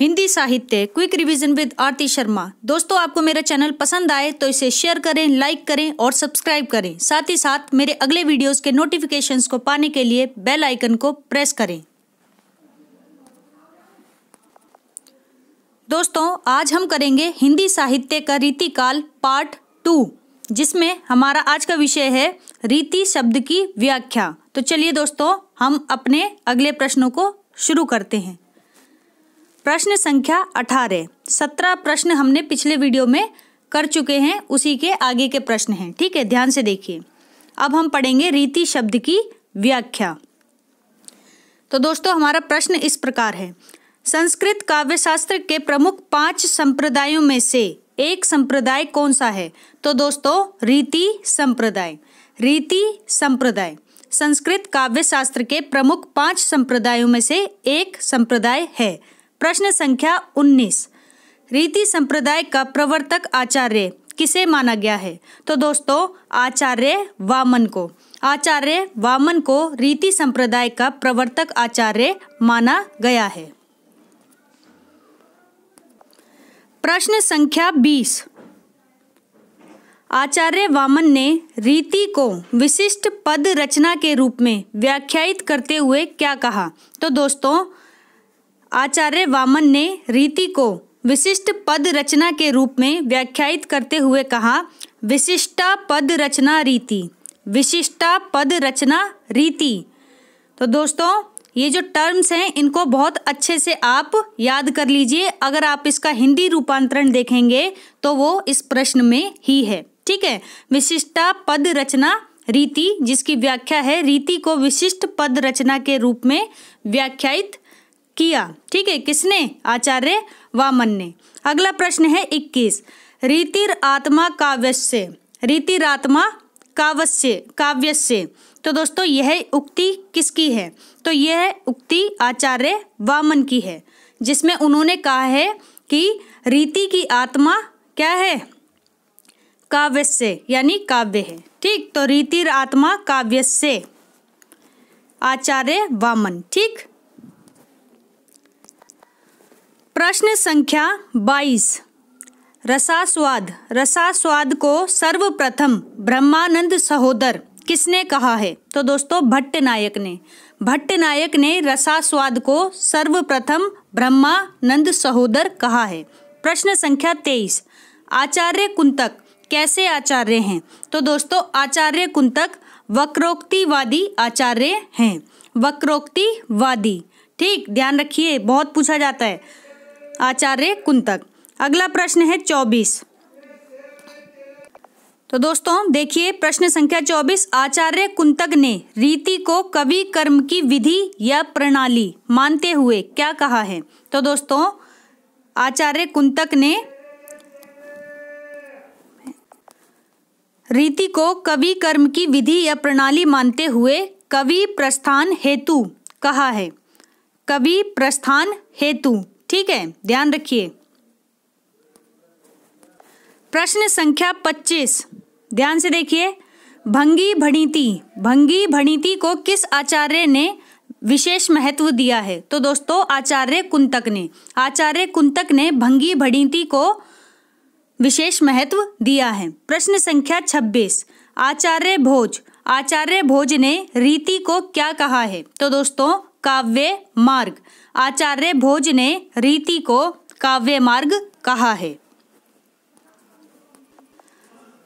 हिंदी साहित्य quick revision with Aarti Sharma दोस्तों आपको मेरा चैनल पसंद आए तो इसे शेयर करें लाइक करें और सब्सक्राइब करें साथ ही साथ मेरे अगले वीडियोस के नोटिफिकेशंस को पाने के लिए बेल आइकन को प्रेस करें दोस्तों आज हम करेंगे हिंदी साहित्य का रीतिकाल पार्ट टू जिसमें हमारा आज का विषय है रीति शब्द की व्याख्या तो चलिए दोस्तों हम अपने अगले प्रश्नों को शुरू करते हैं प्रश्न संख्या अठारह सत्रह प्रश्न हमने पिछले वीडियो में कर चुके हैं उसी के आगे के प्रश्न हैं ठीक है ध्यान से देखिए अब हम पढ़ेंगे रीति शब्द की व्याख्या तो दोस्तों हमारा प्रश्न इस प्रकार है संस्कृत काव्य शास्त्र के प्रमुख पांच संप्रदायों में से एक संप्रदाय कौन सा है तो दोस्तों रीति संप्रदाय रीति संप्रदाय संस्कृत काव्य शास्त्र के प्रमुख पांच संप्रदायों में से एक संप्रदाय है प्रश्न संख्या 19 रीति संप्रदाय का प्रवर्तक आचार्य किसे माना गया है तो दोस्तों आचार्य वामन को आचार्य वामन को रीति संप्रदाय का प्रवर्तक आचार्य माना गया है प्रश्न संख्या बीस आचार्य वामन ने रीति को विशिष्ट पद रचना के रूप में व्याख्यायित करते हुए क्या कहा तो दोस्तों आचार्य वामन ने रीति को विशिष्ट पद रचना के रूप में व्याख्यायित करते हुए कहा विशिष्टा पद रचना रीति विशिष्टा पद रचना रीति तो दोस्तों ये जो टर्म्स हैं इनको बहुत अच्छे से आप याद कर लीजिए अगर आप इसका हिंदी रूपांतरण देखेंगे तो वो इस प्रश्न में ही है ठीक है विशिष्टा पद रचना रीति जिसकी व्याख्या है रीति को विशिष्ट पद रचना के रूप में व्याख्यायित किया ठीक है किसने आचार्य वामन ने अगला प्रश्न है इक्कीस रीतिर आत्मा काव्यस्य रीतिर आत्मा काव्यस्य काव्यस्य तो दोस्तों यह उक्ति किसकी है तो यह उक्ति आचार्य वामन की है जिसमें उन्होंने कहा है कि रीति की आत्मा क्या है काव्य से यानी काव्य है ठीक तो रीतिर आत्मा काव्य से आचार्य वामन ठीक प्रश्न संख्या 22 रसास्वाद रसास्वाद को सर्वप्रथम ब्रह्मानंद सहोदर किसने कहा है तो दोस्तों भट्ट नायक ने भट्ट नायक ने रसास्वाद को सर्वप्रथम ब्रह्मानंद सहोदर कहा है प्रश्न संख्या तेईस आचार्य कुंतक कैसे आचार्य हैं तो दोस्तों आचार्य कुंतक वक्रोक्तिवादी आचार्य हैं वक्रोक्तिवादी ठीक ध्यान रखिए बहुत पूछा जाता है आचार्य कुंतक अगला प्रश्न है चौबीस तो दोस्तों देखिए प्रश्न संख्या चौबीस आचार्य कुंतक ने रीति को कवि कर्म की विधि या प्रणाली मानते हुए क्या कहा है तो दोस्तों आचार्य कुंतक ने रीति को कवि कर्म की विधि या प्रणाली मानते हुए कवि प्रस्थान हेतु कहा है कवि प्रस्थान हेतु ठीक है ध्यान रखिए प्रश्न संख्या पच्चीस ध्यान से देखिए भंगी भणीति भंगी भणीति को किस आचार्य ने विशेष महत्व दिया है तो दोस्तों आचार्य कुंतक ने आचार्य कुंतक ने भंगी भणीति को विशेष महत्व दिया है प्रश्न संख्या छब्बीस आचार्य भोज आचार्य भोज ने रीति को क्या कहा है तो दोस्तों काव्य मार्ग आचार्य भोज ने रीति को काव्य मार्ग कहा है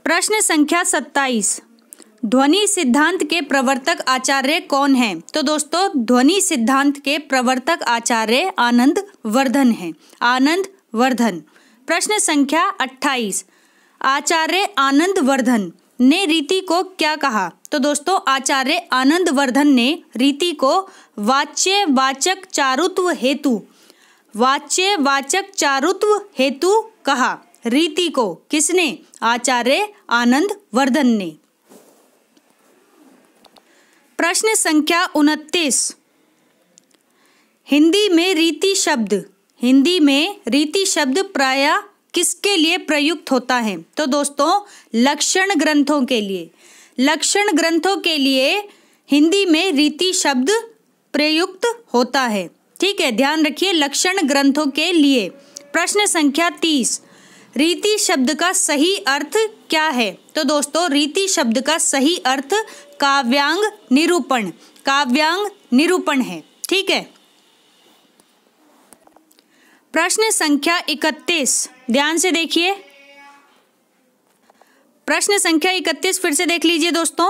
प्रश्न संख्या सत्ताईस ध्वनि सिद्धांत के प्रवर्तक आचार्य कौन हैं तो दोस्तों ध्वनि सिद्धांत के प्रवर्तक आचार्य आनंद वर्धन हैं आनंद वर्धन प्रश्न संख्या 28 आचार्य आनंद वर्धन ने रीति को क्या कहा तो दोस्तों आचार्य आनंद वर्धन ने रीति को वाच्य वाचक चारुत्व हेतु वाच्य वाचक चारुत्व हेतु कहा रीति को किसने आचार्य आनंद वर्धन ने प्रश्न संख्या उनतीस हिंदी में रीति शब्द हिंदी में रीति शब्द प्राय किसके लिए प्रयुक्त होता है तो दोस्तों लक्षण ग्रंथों के लिए लक्षण ग्रंथों के लिए हिंदी में रीति शब्द प्रयुक्त होता है ठीक है ध्यान रखिए लक्षण ग्रंथों के लिए प्रश्न संख्या तीस रीति शब्द का सही अर्थ क्या है तो दोस्तों रीति शब्द का सही अर्थ काव्यांग निरूपण काव्यांग निरूपण है ठीक है प्रश्न संख्या इकतीस ध्यान से देखिए प्रश्न संख्या इकतीस फिर से देख लीजिए दोस्तों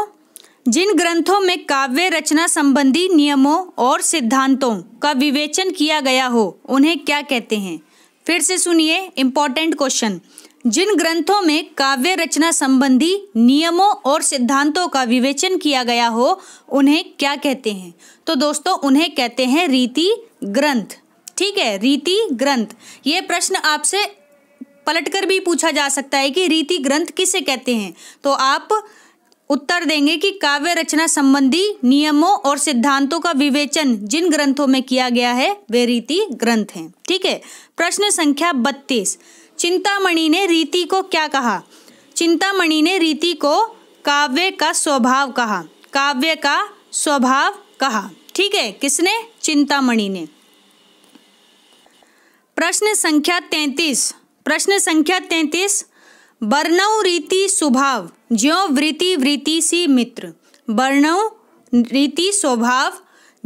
जिन ग्रंथों में काव्य रचना संबंधी नियमों और सिद्धांतों का विवेचन किया गया हो उन्हें क्या कहते हैं फिर से सुनिए इम्पॉर्टेंट क्वेश्चन जिन ग्रंथों में काव्य रचना संबंधी नियमों और सिद्धांतों का विवेचन किया गया हो उन्हें क्या कहते हैं तो दोस्तों उन्हें कहते हैं रीति ग्रंथ ठीक है रीति ग्रंथ ये प्रश्न आपसे पलटकर भी पूछा जा सकता है कि रीति ग्रंथ किसे कहते हैं तो आप उत्तर देंगे कि काव्य रचना संबंधी नियमों और सिद्धांतों का विवेचन जिन ग्रंथों में किया गया है वे रीति ग्रंथ हैं ठीक है प्रश्न संख्या बत्तीस चिंतामणि ने रीति को क्या कहा चिंतामणि ने रीति को काव्य का स्वभाव कहा काव्य का स्वभाव कहा ठीक है किसने चिंतामणि ने प्रश्न संख्या तैंतीस प्रश्न संख्या तैंतीस बर्णव रीति स्वभाव ज्यो वृति वृति सी मित्र बर्णव रीति स्वभाव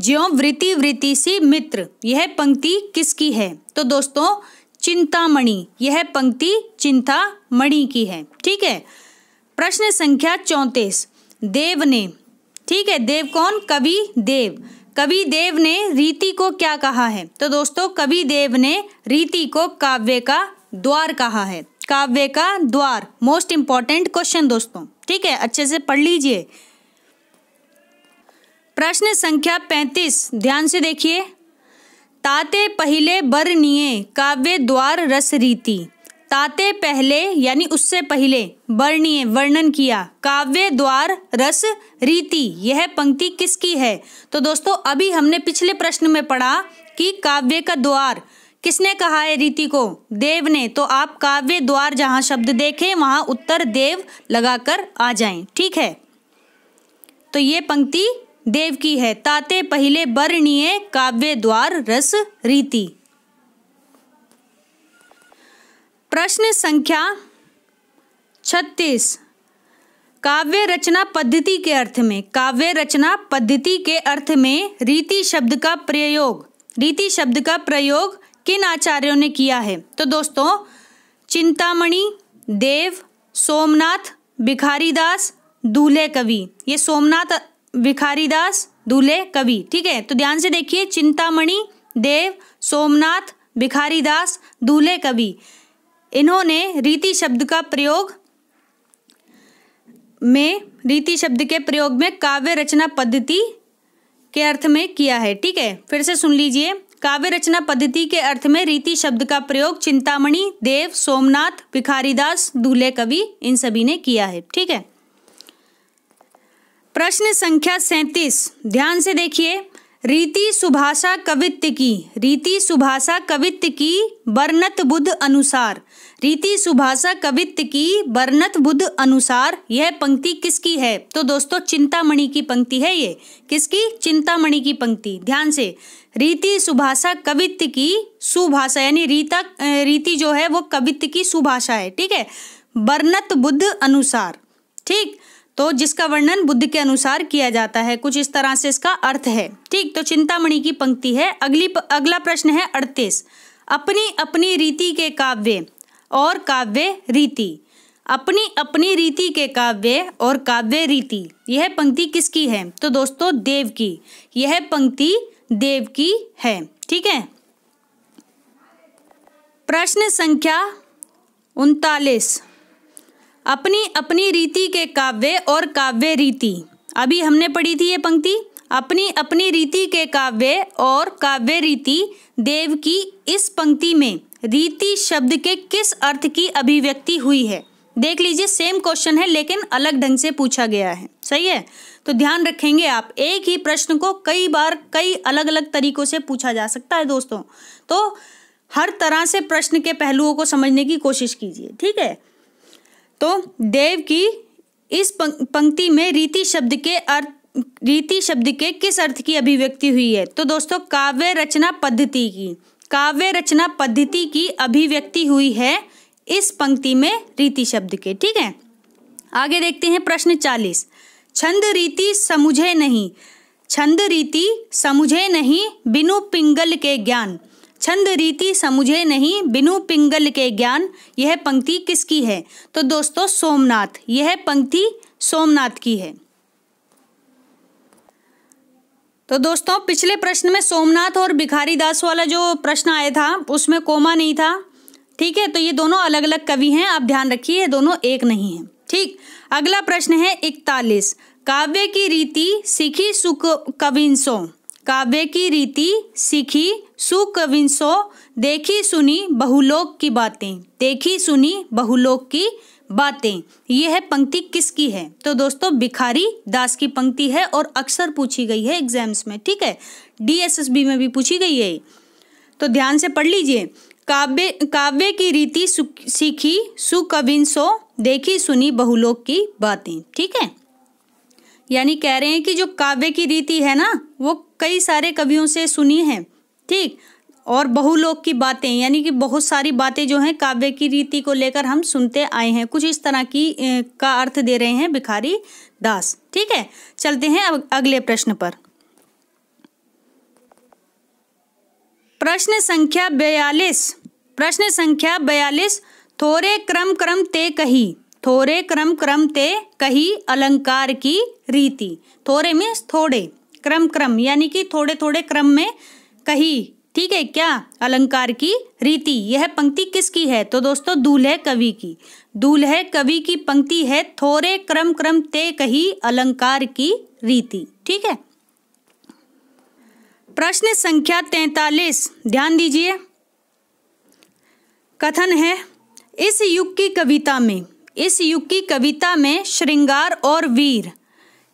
ज्यो वृत्ति वृति सी मित्र यह पंक्ति किसकी है तो दोस्तों चिंतामणि यह पंक्ति चिंतामणि की है ठीक है प्रश्न संख्या चौंतीस देव ने ठीक है देव कौन कवि देव कवि देव ने रीति को क्या कहा है तो दोस्तों कवि देव ने रीति को काव्य का द्वार कहा है काव्य का द्वार मोस्ट इंपॉर्टेंट क्वेश्चन दोस्तों ठीक है अच्छे से पढ़ लीजिए प्रश्न संख्या पैंतीस ध्यान से देखिए ताते पहले निये काव्य द्वार रस रीति ताते पहले यानी उससे पहले वर्णीय वर्णन किया काव्य द्वार रस रीति यह पंक्ति किसकी है तो दोस्तों अभी हमने पिछले प्रश्न में पढ़ा कि काव्य का द्वार किसने कहा है रीति को देव ने तो आप काव्य द्वार जहाँ शब्द देखें वहाँ उत्तर देव लगाकर आ जाएं ठीक है तो ये पंक्ति देव की है ताते पहले वर्णीय काव्य द्वार रस रीति प्रश्न संख्या छत्तीस काव्य रचना पद्धति के अर्थ में काव्य रचना पद्धति के अर्थ में रीति शब्द का प्रयोग रीति शब्द का प्रयोग किन आचार्यों ने किया है तो दोस्तों चिंतामणि देव सोमनाथ भिखारी दास दूल्हे कवि ये सोमनाथ भिखारी दास दूल्हे कवि ठीक है तो ध्यान से देखिए चिंतामणि देव सोमनाथ भिखारी दास दूल्हे कवि इन्होंने रीति शब्द का प्रयोग में रीति शब्द के प्रयोग में काव्य रचना पद्धति के अर्थ में किया है ठीक है फिर से सुन लीजिए काव्य रचना पद्धति के अर्थ में रीति शब्द का प्रयोग चिंतामणि देव सोमनाथ भिखारीदास दूल्हे कवि इन सभी ने किया है ठीक है प्रश्न संख्या सैंतीस ध्यान से देखिए रीति सुभाषा कवित्य की रीति सुभाषा कवित्य की वर्णत बुद्ध अनुसार रीति सुभाषा कवित्व की वर्णत बुद्ध अनुसार यह पंक्ति किसकी है तो दोस्तों चिंतामणि की पंक्ति है ये किसकी चिंतामणि की पंक्ति ध्यान से रीति सुभाषा कवित्त की सुभाषा यानी रीता रीति जो है वो कवित्व की सुभाषा है ठीक है वर्णत बुद्ध अनुसार ठीक तो जिसका वर्णन बुद्ध के अनुसार किया जाता है कुछ इस तरह से इसका अर्थ है ठीक तो चिंतामणि की पंक्ति है अगली अगला प्रश्न है अड़तीस अपनी अपनी रीति के काव्य और काव्य रीति अपनी अपनी रीति के काव्य और काव्य रीति यह पंक्ति किसकी है तो दोस्तों देव की यह पंक्ति देव की है ठीक है प्रश्न संख्या उनतालीस अपनी अपनी रीति के काव्य और काव्य रीति अभी हमने पढ़ी थी ये पंक्ति अपनी अपनी रीति के काव्य और काव्य रीति देव की इस पंक्ति में रीति शब्द के किस अर्थ की अभिव्यक्ति हुई है देख लीजिए सेम क्वेश्चन है लेकिन अलग ढंग से पूछा गया है सही है तो ध्यान रखेंगे आप एक ही प्रश्न को कई बार कई अलग अलग तरीकों से पूछा जा सकता है दोस्तों तो हर तरह से प्रश्न के पहलुओं को समझने की कोशिश कीजिए ठीक है तो देव की इस पंक्ति में रीति शब्द के अर्थ रीति शब्द के किस अर्थ की अभिव्यक्ति हुई है तो दोस्तों काव्य रचना पद्धति की काव्य रचना पद्धति की अभिव्यक्ति हुई है इस पंक्ति में रीति शब्द के ठीक है आगे देखते हैं प्रश्न चालीस छंद रीति समुझे नहीं छंद रीति समुझे नहीं बिनु पिंगल के ज्ञान छंद रीति समुझे नहीं बिनु पिंगल के ज्ञान यह पंक्ति किसकी है तो दोस्तों सोमनाथ यह पंक्ति सोमनाथ की है तो दोस्तों पिछले प्रश्न में सोमनाथ और भिखारी दास वाला जो प्रश्न आया था उसमें कोमा नहीं था ठीक है तो ये दोनों अलग अलग कवि हैं आप ध्यान रखिए ये दोनों एक नहीं हैं ठीक अगला प्रश्न है इकतालीस काव्य की रीति सीखी सुख कविंसो काव्य की रीति सीखी सुकविंसो देखी सुनी बहुलोक की बातें देखी सुनी बहुलोक की बातें यह है पंक्ति किसकी है तो दोस्तों भिखारी दास की पंक्ति है और अक्सर पूछी गई है एग्जाम्स में ठीक है डीएसएसबी में भी पूछी गई है तो ध्यान से पढ़ लीजिए काव्य काव्य की रीति सीखी सुकविन सो देखी सुनी बहुलोक की बातें ठीक है यानी कह रहे हैं कि जो काव्य की रीति है ना वो कई सारे कवियों से सुनी है ठीक और बहुलोक की बातें यानी कि बहुत सारी बातें जो हैं काव्य की रीति को लेकर हम सुनते आए हैं कुछ इस तरह की का अर्थ दे रहे हैं भिखारी दास ठीक है चलते हैं अब अगले प्रश्न पर प्रश्न संख्या बयालीस प्रश्न संख्या बयालीस थोरे क्रम क्रम ते कही थोरे क्रम क्रम ते कही अलंकार की रीति थोरे मीन्स थोड़े क्रम क्रम यानी कि थोड़े थोड़े क्रम में कही ठीक है क्या अलंकार की रीति यह पंक्ति किसकी है तो दोस्तों दूल्हे कवि की दूल्हे कवि की पंक्ति है थोरे क्रम क्रम ते कही अलंकार की रीति ठीक है प्रश्न संख्या तैतालीस ध्यान दीजिए कथन है इस युग की कविता में इस युग की कविता में श्रृंगार और वीर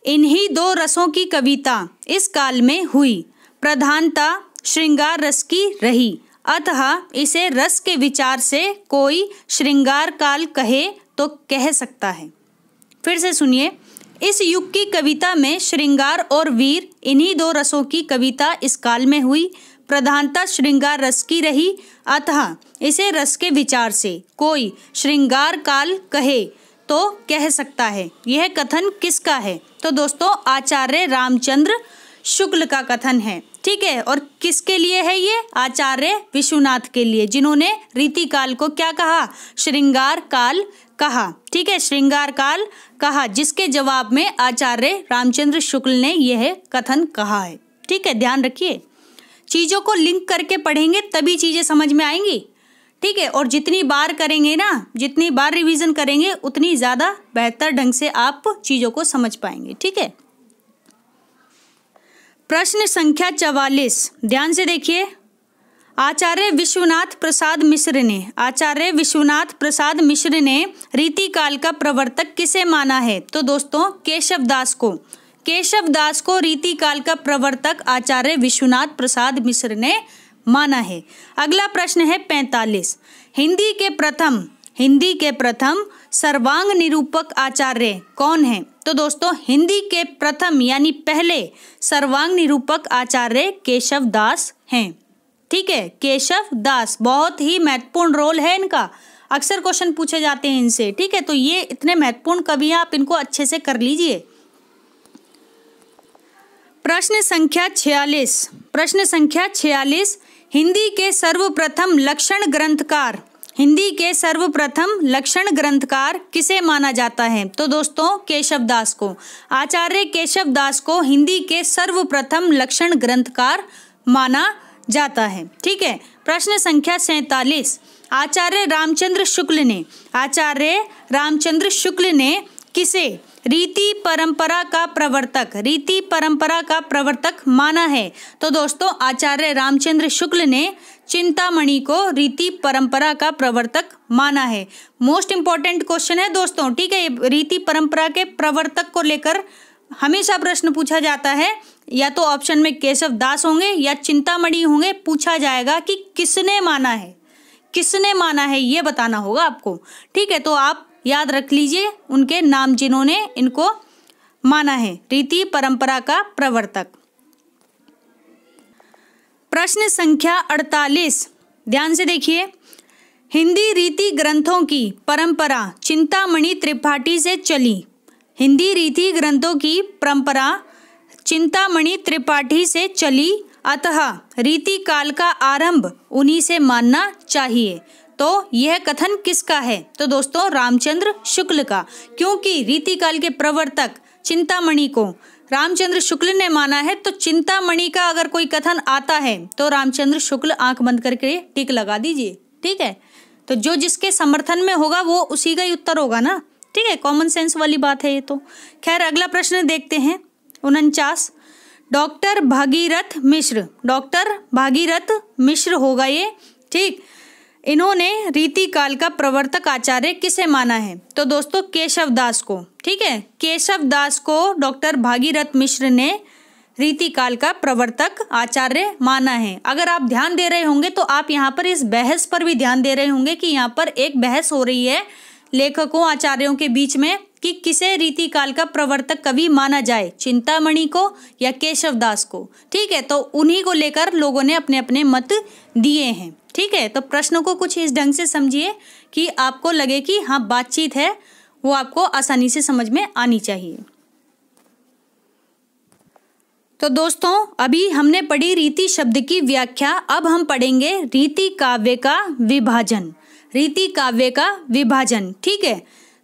इन्हीं दो रसों की कविता इस काल में हुई प्रधानता श्रृंगार रस की रही अतः इसे रस के विचार से कोई श्रृंगार काल कहे तो कह सकता है फिर से सुनिए इस युग की कविता में श्रृंगार और वीर इन्हीं दो रसों की कविता इस काल में हुई प्रधानता श्रृंगार रस की रही अतः इसे रस के विचार से कोई श्रृंगार काल कहे तो कह सकता है यह कथन किसका है तो दोस्तों आचार्य रामचंद्र शुक्ल का कथन है ठीक है और किसके लिए है ये आचार्य विश्वनाथ के लिए जिन्होंने रीति काल को क्या कहा श्रृंगार काल कहा ठीक है श्रृंगार काल कहा जिसके जवाब में आचार्य रामचंद्र शुक्ल ने यह कथन कहा है ठीक है ध्यान रखिए चीज़ों को लिंक करके पढ़ेंगे तभी चीज़ें समझ में आएंगी ठीक है और जितनी बार करेंगे ना जितनी बार रिवीजन करेंगे उतनी ज़्यादा बेहतर ढंग से आप चीज़ों को समझ पाएंगे ठीक है प्रश्न संख्या चवालीस ध्यान से देखिए आचार्य विश्वनाथ प्रसाद मिश्र ने आचार्य विश्वनाथ प्रसाद मिश्र ने रीति काल का प्रवर्तक किसे माना है तो दोस्तों केशव दास को केशव दास को रीति काल का प्रवर्तक आचार्य विश्वनाथ प्रसाद मिश्र ने माना है अगला प्रश्न है पैंतालीस हिंदी के प्रथम हिंदी के प्रथम सर्वांग निरूपक आचार्य कौन है तो दोस्तों हिंदी के प्रथम यानी पहले सर्वांग निरूपक आचार्य केशव दास हैं ठीक है केशव दास बहुत ही महत्वपूर्ण रोल है इनका अक्सर क्वेश्चन पूछे जाते हैं इनसे ठीक है तो ये इतने महत्वपूर्ण कवि हैं आप इनको अच्छे से कर लीजिए प्रश्न संख्या छियालीस प्रश्न संख्या छियालीस हिंदी के सर्वप्रथम लक्षण ग्रंथकार हिंदी के सर्वप्रथम लक्षण ग्रंथकार किसे माना जाता है तो दोस्तों केशव दास को आचार्य केशव दास को हिंदी के सर्वप्रथम लक्षण ग्रंथकार माना जाता है ठीक है प्रश्न संख्या सैतालीस आचार्य रामचंद्र शुक्ल ने आचार्य रामचंद्र शुक्ल ने किसे रीति परंपरा का प्रवर्तक रीति परंपरा का प्रवर्तक माना है तो दोस्तों आचार्य रामचंद्र शुक्ल ने चिंतामणि को रीति परंपरा का प्रवर्तक माना है मोस्ट इंपॉर्टेंट क्वेश्चन है दोस्तों ठीक है रीति परंपरा के प्रवर्तक को लेकर हमेशा प्रश्न पूछा जाता है या तो ऑप्शन में केशव दास होंगे या चिंतामणि होंगे पूछा जाएगा कि किसने माना है किसने माना है ये बताना होगा आपको ठीक है तो आप याद रख लीजिए उनके नाम जिन्होंने इनको माना है रीति परंपरा का प्रवर्तक प्रश्न संख्या अड़तालीस ध्यान से देखिए हिंदी रीति ग्रंथों की परंपरा चिंतामणि त्रिपाठी से चली हिंदी रीति ग्रंथों की परंपरा चिंतामणि त्रिपाठी से चली अतः रीति काल का आरंभ उन्हीं से मानना चाहिए तो यह कथन किसका है तो दोस्तों रामचंद्र शुक्ल का क्योंकि रीतिकाल के प्रवर्तक चिंतामणि को रामचंद्र शुक्ल ने माना है तो चिंतामणि का अगर कोई कथन आता है तो रामचंद्र शुक्ल आंख बंद करके टिक लगा दीजिए ठीक है तो जो जिसके समर्थन में होगा वो उसी का ही उत्तर होगा ना ठीक है कॉमन सेंस वाली बात है ये तो खैर अगला प्रश्न देखते हैं उनचास डॉक्टर भागीरथ मिश्र डॉक्टर भागीरथ मिश्र होगा ये ठीक इन्होंने रीति काल का प्रवर्तक आचार्य किसे माना है तो दोस्तों केशव दास को ठीक है केशव दास को डॉक्टर भागीरथ मिश्र ने रीति काल का प्रवर्तक आचार्य माना है अगर आप ध्यान दे रहे होंगे तो आप यहाँ पर इस बहस पर भी ध्यान दे रहे होंगे कि यहाँ पर एक बहस हो रही है लेखकों आचार्यों के बीच में कि किसे रीति काल का प्रवर्तक कवि माना जाए चिंतामणि को या केशव दास को ठीक है तो उन्हीं को लेकर लोगों ने अपने अपने मत दिए हैं ठीक है तो प्रश्नों को कुछ इस ढंग से समझिए कि आपको लगे कि हाँ बातचीत है वो आपको आसानी से समझ में आनी चाहिए तो दोस्तों अभी हमने पढ़ी रीति शब्द की व्याख्या अब हम पढ़ेंगे रीति काव्य का विभाजन रीति काव्य का विभाजन ठीक है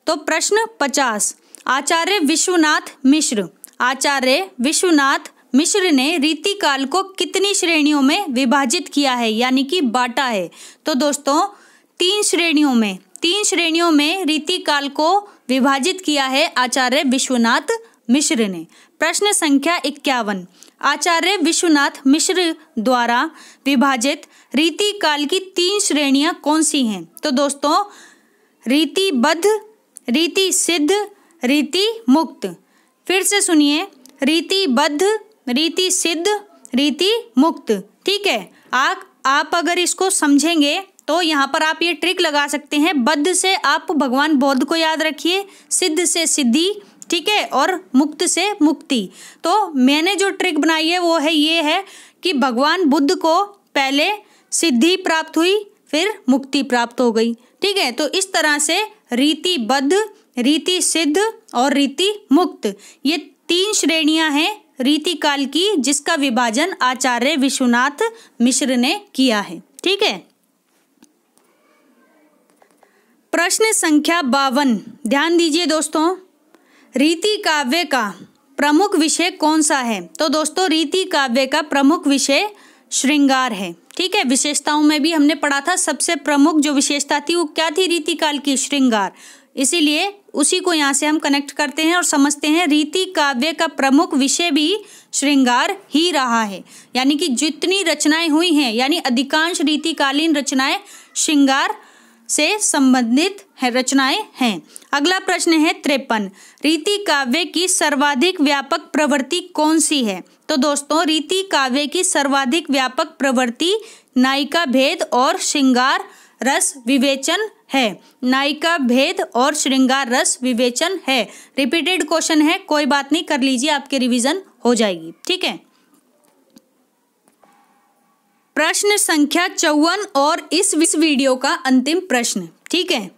तो प्रश्न पचास आचार्य विश्वनाथ मिश्र आचार्य विश्वनाथ मिश्र ने रीतिकाल को कितनी श्रेणियों में विभाजित किया है यानी कि बांटा है तो दोस्तों तीन श्रेणियों में तीन श्रेणियों में रीतिकाल को विभाजित किया है आचार्य विश्वनाथ मिश्र ने प्रश्न संख्या इक्यावन आचार्य विश्वनाथ मिश्र द्वारा विभाजित रीतिकाल की तीन श्रेणियां कौन सी हैं तो दोस्तों रीतिबद्ध रीति सिद्ध रीति मुक्त फिर से सुनिए रीतिबद्ध रीति सिद्ध रीति मुक्त ठीक है आप आप अगर इसको समझेंगे तो यहाँ पर आप ये ट्रिक लगा सकते हैं बद्ध से आप भगवान बौद्ध को याद रखिए सिद्ध से सिद्धि ठीक है और मुक्त से मुक्ति तो मैंने जो ट्रिक बनाई है वो है ये है कि भगवान बुद्ध को पहले सिद्धि प्राप्त हुई फिर मुक्ति प्राप्त हो गई ठीक है तो इस तरह से रीति बद्ध रीति सिद्ध और रीति मुक्त ये तीन श्रेणियां हैं रीतिकाल की जिसका विभाजन आचार्य विश्वनाथ मिश्र ने किया है ठीक है प्रश्न संख्या बावन ध्यान दीजिए दोस्तों रीति काव्य का प्रमुख विषय कौन सा है तो दोस्तों रीति काव्य का प्रमुख विषय श्रृंगार है ठीक है विशेषताओं में भी हमने पढ़ा था सबसे प्रमुख जो विशेषता थी वो क्या थी रीतिकाल की श्रृंगार इसीलिए उसी को यहाँ से हम कनेक्ट करते हैं और समझते हैं रीति काव्य का प्रमुख विषय भी श्रृंगार ही रहा है यानी कि जितनी रचनाएं हुई हैं यानी अधिकांश रीतिकालीन रचनाएं श्रृंगार से संबंधित है रचनाएं हैं अगला प्रश्न है त्रेपन रीति काव्य की सर्वाधिक व्यापक प्रवृत्ति कौन सी है तो दोस्तों रीति काव्य की सर्वाधिक व्यापक प्रवृत्ति नायिका भेद और श्रृंगार रस विवेचन है नायिका भेद और श्रृंगार रस विवेचन है रिपीटेड क्वेश्चन है कोई बात नहीं कर लीजिए आपके रिवीजन हो जाएगी ठीक है प्रश्न संख्या चौवन और इस वीडियो का अंतिम प्रश्न ठीक है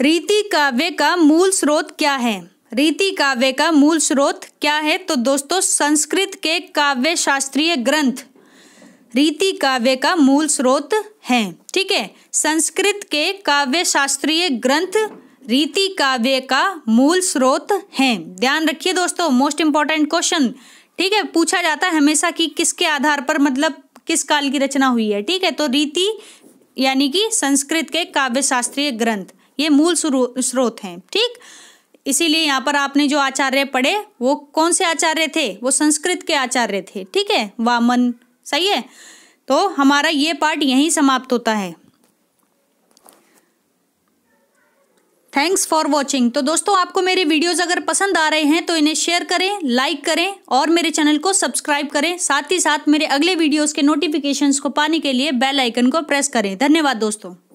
रीति काव्य का मूल स्रोत क्या है रीति काव्य का मूल स्रोत क्या है तो दोस्तों संस्कृत के काव्य शास्त्रीय ग्रंथ रीति काव्य का मूल स्रोत हैं ठीक है संस्कृत के काव्य शास्त्रीय ग्रंथ रीति काव्य का मूल स्रोत हैं ध्यान रखिए दोस्तों मोस्ट इंपॉर्टेंट क्वेश्चन ठीक है पूछा जाता है हमेशा कि किसके आधार पर मतलब किस काल की रचना हुई है ठीक है तो रीति यानी कि संस्कृत के काव्य शास्त्रीय ग्रंथ ये मूल स्रोत हैं ठीक इसीलिए यहाँ पर आपने जो आचार्य पढ़े वो कौन से आचार्य थे वो संस्कृत के आचार्य थे ठीक है वामन सही है तो हमारा ये पार्ट यहीं समाप्त होता है थैंक्स फॉर वॉचिंग तो दोस्तों आपको मेरे वीडियोज़ अगर पसंद आ रहे हैं तो इन्हें शेयर करें लाइक करें और मेरे चैनल को सब्सक्राइब करें साथ ही साथ मेरे अगले वीडियोज़ के नोटिफिकेशन को पाने के लिए बेल आइकन को प्रेस करें धन्यवाद दोस्तों